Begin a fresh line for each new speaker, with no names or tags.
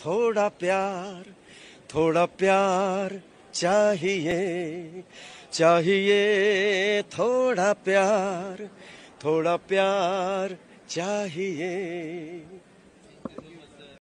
थोड़ा प्यार थोड़ा प्यार चाहिए चाहिए थोड़ा प्यार थोड़ा प्यार चाहिए